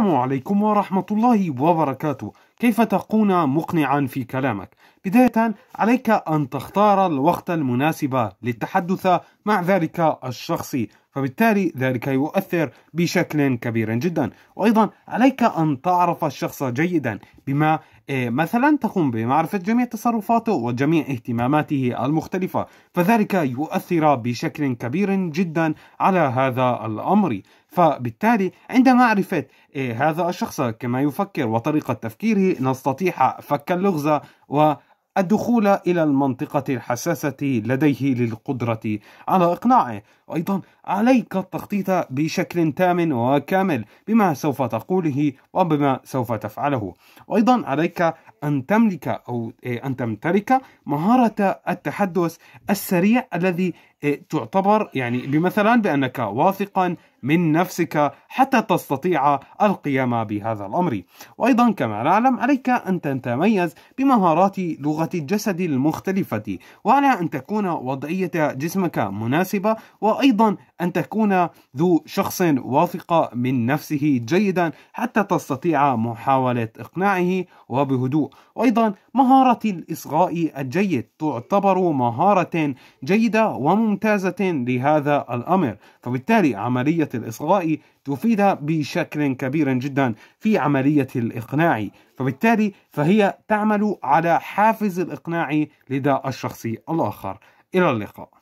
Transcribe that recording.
السلام عليكم ورحمة الله وبركاته كيف تكون مقنعا في كلامك؟ بداية عليك أن تختار الوقت المناسب للتحدث مع ذلك الشخص فبالتالي ذلك يؤثر بشكل كبير جدا وأيضا عليك أن تعرف الشخص جيدا بما إيه، مثلا تقوم بمعرفة جميع تصرفاته وجميع اهتماماته المختلفة فذلك يؤثر بشكل كبير جدا على هذا الأمر فبالتالي عند معرفة إيه، هذا الشخص كما يفكر وطريقة تفكيره نستطيع فك اللغز و الدخول إلى المنطقة الحساسة لديه للقدرة على إقناعه أيضا عليك التخطيط بشكل تام وكامل بما سوف تقوله وبما سوف تفعله وأيضا عليك أن تملك أو إيه، أن تمتلك مهارة التحدث السريع الذي إيه، تعتبر يعني بمثلا بأنك واثقا من نفسك حتى تستطيع القيام بهذا الأمر وأيضا كما نعلم عليك أن تتميز بمهارات لغة الجسد المختلفة وعلى أن تكون وضعية جسمك مناسبة و وأيضا أن تكون ذو شخص واثق من نفسه جيدا حتى تستطيع محاولة إقناعه وبهدوء وأيضا مهارة الإصغاء الجيد تعتبر مهارة جيدة وممتازة لهذا الأمر فبالتالي عملية الإصغاء تفيد بشكل كبير جدا في عملية الإقناع فبالتالي فهي تعمل على حافز الإقناع لدى الشخص الآخر إلى اللقاء